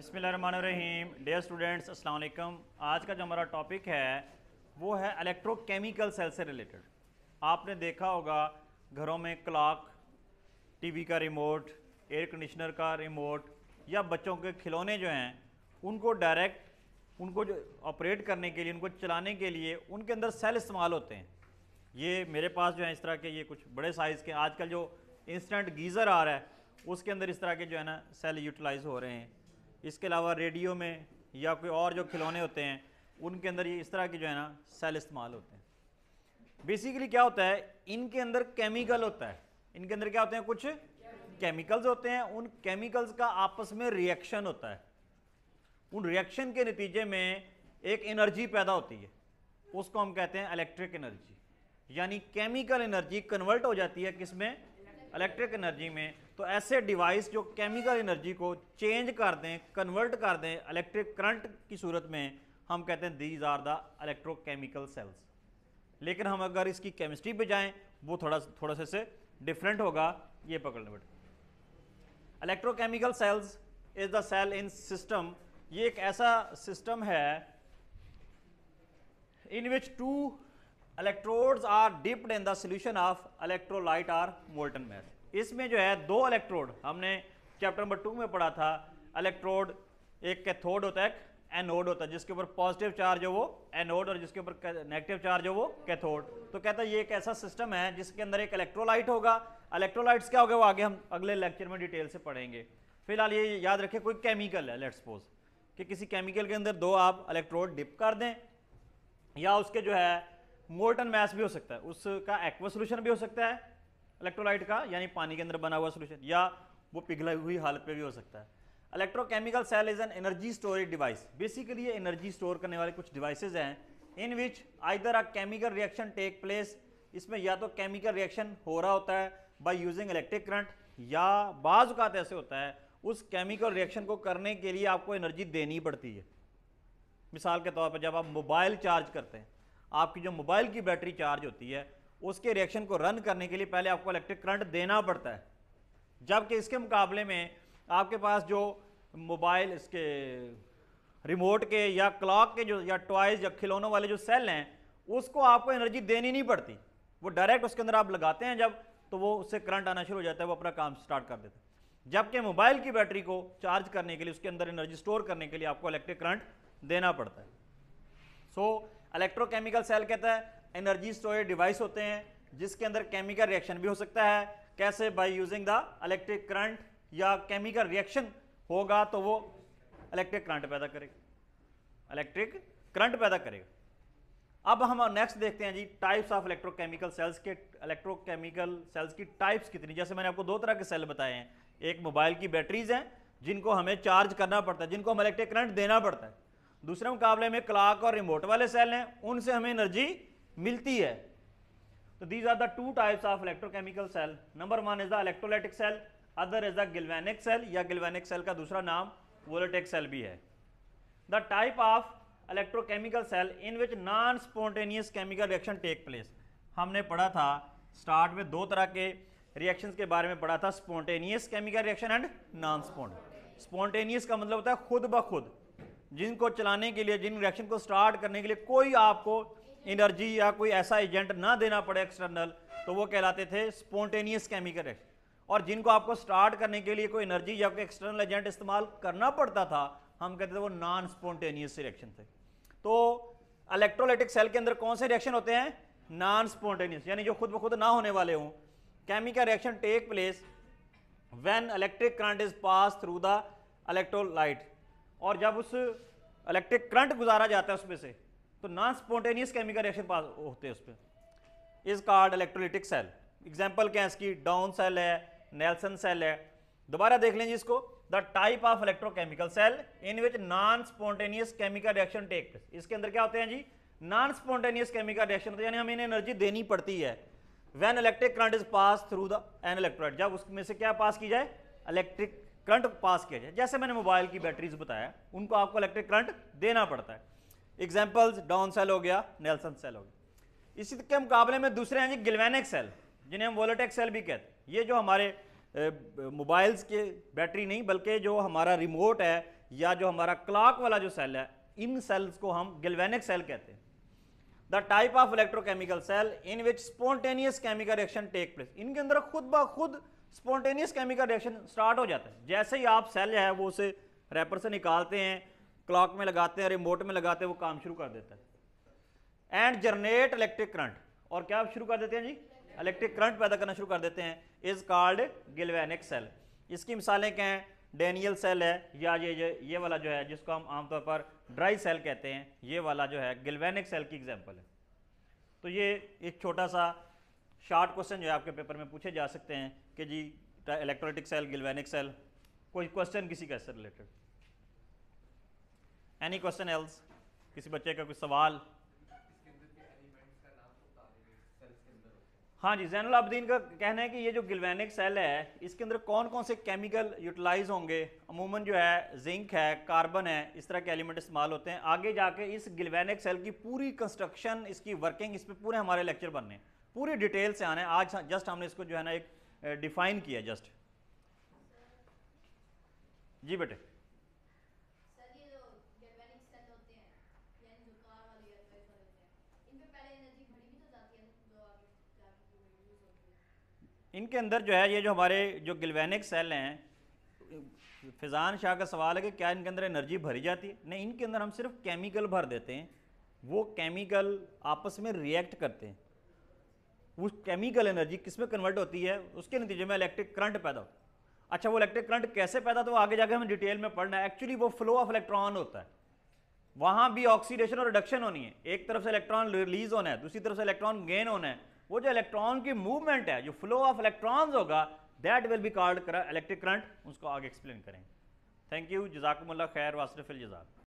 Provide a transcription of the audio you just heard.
बिसमीम day students असलकम आज का जो हमारा टॉपिक है वो है इलेक्ट्रोकेमिकल सेल से रिलेटेड आपने देखा होगा घरों में क्लॉक टीवी का रिमोट एयर कंडीशनर का रिमोट या बच्चों के खिलौने जो हैं उनको डायरेक्ट उनको जो ऑपरेट करने के लिए उनको चलाने के लिए उनके अंदर सेल इस्तेमाल होते हैं ये मेरे पास जो है इस तरह के ये कुछ बड़े साइज़ के आजकल जो इंस्टेंट गीज़र आ रहा है उसके अंदर इस तरह के जो है ना सेल यूटिलाइज़ हो रहे हैं इसके अलावा रेडियो में या कोई और जो खिलौने होते हैं उनके अंदर ये इस तरह के जो है ना सेल इस्तेमाल होते हैं बेसिकली क्या होता है इनके अंदर केमिकल होता है इनके अंदर क्या होते हैं कुछ केमिकल्स होते हैं उन केमिकल्स का आपस में रिएक्शन होता है उन रिएक्शन के नतीजे में एक एनर्जी पैदा होती है उसको हम कहते हैं इलेक्ट्रिक एनर्जी यानी केमिकल एनर्जी कन्वर्ट हो जाती है किसमें इलेक्ट्रिक एनर्जी में तो ऐसे डिवाइस जो केमिकल एनर्जी को चेंज कर दें कन्वर्ट कर दें इलेक्ट्रिक करंट की सूरत में हम कहते हैं these are the electrochemical cells लेकिन हम अगर इसकी केमिस्ट्री पे जाएं वो थोड़ा थोड़ा सा से डिफरेंट होगा ये पकड़ने बैठ electrochemical cells is the cell in system ये एक ऐसा सिस्टम है in which two electrodes are dipped in the solution of electrolyte or molten मैथ इसमें जो है दो इलेक्ट्रोड हमने चैप्टर नंबर टू में पढ़ा था इलेक्ट्रोड एक कैथोड होता है एनोड होता है जिसके ऊपर पॉजिटिव चार्ज हो वो एनोड और जिसके ऊपर नेगेटिव चार्ज हो वो कैथोड तो कहता है ये एक ऐसा सिस्टम है जिसके अंदर एक इलेक्ट्रोलाइट होगा इलेक्ट्रोलाइट्स क्या होगा वो आगे हम अगले लेक्चर में डिटेल से पढ़ेंगे फिलहाल ये याद रखे कोई केमिकल है लेट सपोज कि किसी केमिकल के अंदर दो आप इलेक्ट्रोड डिप कर दें या उसके जो है मोल्टन मैस भी हो सकता है उसका एक्वा सोल्यूशन भी हो सकता है इलेक्ट्रोलाइट का यानी पानी के अंदर बना हुआ सोल्यूशन या वो पिघलाई हुई हालत पे भी हो सकता है electrochemical cell is an energy storage device basically ये एनर्जी स्टोर करने वाले कुछ डिवाइसेज हैं in which either a chemical reaction take place इसमें या तो केमिकल रिएक्शन हो रहा होता है बाय यूजिंग इलेक्ट्रिक करंट या बाज़ात ऐसे होता है उस केमिकल रिएक्शन को करने के लिए आपको एनर्जी देनी पड़ती है मिसाल के तौर पर जब आप मोबाइल चार्ज करते हैं आपकी जो मोबाइल की बैटरी चार्ज होती है उसके रिएक्शन को रन करने के लिए पहले आपको इलेक्ट्रिक करंट देना पड़ता है जबकि इसके मुकाबले में आपके पास जो मोबाइल इसके रिमोट के या क्लॉक के जो या टॉयज या खिलौनों वाले जो सेल हैं उसको आपको एनर्जी देनी नहीं पड़ती वो डायरेक्ट उसके अंदर आप लगाते हैं जब तो वो उससे करंट आना शुरू हो जाता है वो अपना काम स्टार्ट कर देता है जबकि मोबाइल की बैटरी को चार्ज करने के लिए उसके अंदर एनर्जी स्टोर करने के लिए आपको इलेक्ट्रिक करंट देना पड़ता है सो so, इलेक्ट्रोकेमिकल सेल कहता है एनर्जी स्टोरेज डिवाइस होते हैं जिसके अंदर केमिकल रिएक्शन भी हो सकता है कैसे by using the electric current या केमिकल रिएक्शन होगा तो वो इलेक्ट्रिक करंट पैदा करेगा इलेक्ट्रिक करंट पैदा करेगा अब हम नेक्स्ट देखते हैं जी टाइप्स ऑफ इलेक्ट्रोकेमिकल सेल्स के इलेक्ट्रोकेमिकल सेल्स की टाइप्स कितनी जैसे मैंने आपको दो तरह के सेल बताए हैं एक मोबाइल की बैटरीज हैं जिनको हमें चार्ज करना पड़ता है जिनको हम इलेक्ट्रिक करंट देना पड़ता है दूसरे मुकाबले में क्लाक और रिमोट वाले सेल हैं उनसे हमें एनर्जी मिलती है तो these are the two types of electrochemical cell number one is the electrolytic cell other is the galvanic cell या गिल्वेनिक सेल का दूसरा नाम वोलेटिक सेल भी है the type of electrochemical cell in which non spontaneous chemical reaction take place हमने पढ़ा था start में दो तरह के रिएक्शंस के बारे में पढ़ा था spontaneous chemical reaction and non spont spontaneous का मतलब होता है खुद ब खुद जिनको चलाने के लिए जिन रिएक्शन को स्टार्ट करने के लिए कोई आपको एनर्जी या कोई ऐसा एजेंट ना देना पड़े एक्सटर्नल तो वो कहलाते थे स्पोंटेनियस केमिकल रिएक्शन और जिनको आपको स्टार्ट करने के लिए कोई एनर्जी या कोई एक्सटर्नल एजेंट इस्तेमाल करना पड़ता था हम कहते थे वो नॉन स्पॉन्टेनियस रिएक्शन थे तो इलेक्ट्रोलाइटिक सेल के अंदर कौन से रिएक्शन होते हैं नॉन स्पॉन्टेनियस यानी जो खुद ब खुद ना होने वाले हों chemical reaction take place when electric current is pass through the electrolyte और जब उस इलेक्ट्रिक करंट गुजारा जाता है उसमें से तो non spontaneous chemical reaction pass होते हैं उस पर is called electrolytic cell example क्या है इसकी डाउन सेल है नेल्सन सेल है दोबारा देख लेंगे इसको the type of electrochemical cell in which non spontaneous chemical reaction take इसके अंदर क्या होते हैं जी नॉन स्पॉन्टेनियस केमिकल रिएक्शन होते हैं यानी हमें इन्हें एनर्जी देनी पड़ती है when electric current is pass through the an electrolyte जब उसमें से क्या पास की जाए इलेक्ट्रिक करंट पास किया जाए जैसे मैंने मोबाइल की बैटरीज बताया उनको आपको इलेक्ट्रिक करंट देना पड़ता है एग्जाम्पल्स डाउन सेल हो गया नेल्सन सेल हो गया इसी के मुकाबले में दूसरे हैं जी गिलवेनिक सेल जिन्हें हम वोलेटेक सेल भी कहते हैं ये जो हमारे मोबाइल्स के बैटरी नहीं बल्कि जो हमारा रिमोट है या जो हमारा क्लॉक वाला जो सेल है इन सेल्स को हम गिलवेनिक सेल कहते हैं the type of electrochemical cell in which spontaneous chemical reaction take place इनके अंदर खुद ब खुद स्पॉन्टेनियस केमिकल रिएक्शन स्टार्ट हो जाता है जैसे ही आप सेल है वो उसे रैपर से निकालते हैं क्लॉक में लगाते हैं रिमोट में लगाते हैं वो काम शुरू कर देता है एंड जनरेट इलेक्ट्रिक करंट और क्या शुरू कर देते हैं जी इलेक्ट्रिक करंट पैदा करना शुरू कर देते हैं इज कॉल्ड गिलवेनिक सेल इसकी मिसालें क्या हैं डेनियल सेल है या ये ये, ये वाला जो है जिसको हम आमतौर पर ड्राई सेल कहते हैं ये वाला जो है गिलवेनिक सेल की एग्जाम्पल है तो ये एक छोटा सा शार्ट क्वेश्चन जो है आपके पेपर में पूछे जा सकते हैं कि जी इलेक्ट्रोलाइटिक सेल गिल्वेनिक सेल कोई क्वेश्चन किसी का इससे रिलेटेड एनी क्वेश्चन एल्स किसी बच्चे का कोई सवाल हाँ जी जैनल अब्दीन का कहना है कि ये जो गिल्वेनिक सेल है इसके अंदर कौन कौन से केमिकल यूटिलाइज होंगे अमूमन जो है जिंक है कार्बन है इस तरह के एलिमेंट इस्तेमाल होते हैं आगे जाके इस गिल्वेनिक सेल की पूरी कंस्ट्रक्शन इसकी वर्किंग इस पर पूरे हमारे लेक्चर बनने पूरी डिटेल से आने आज जस्ट हाँ, हमने इसको जो है ना एक डिफाइन किया जस्ट जी बेटे तो इनके अंदर जो है ये जो हमारे जो गिल्वेनिक सेल हैं फिजान शाह का सवाल है कि क्या इनके अंदर एनर्जी भरी जाती है नहीं इनके अंदर हम सिर्फ केमिकल भर देते हैं वो केमिकल आपस में रिएक्ट करते हैं वो केमिकल एनर्जी किस में कन्वर्ट होती है उसके नतीजे में इलेक्ट्रिक करंट पैदा होता है अच्छा वो इलेक्ट्रिक करंट कैसे पैदा तो आगे जाकर हमें डिटेल में पढ़ना है एक्चुअली वो फ्लो ऑफ इलेक्ट्रॉन होता है वहाँ भी ऑक्सीडेशन और रिडक्शन होनी है एक तरफ से इलेक्ट्रॉन रिलीज होना है दूसरी तरफ से इलेक्ट्रॉन गेन होना है वो जो इलेक्ट्रॉन की मूवमेंट है जो फ्लो ऑफ इलेक्ट्रॉन्स होगा that will be called electric current उसको आगे एक्सप्लेन करेंगे थैंक यू जजाकमल्ला खैर वासरफिल जजाक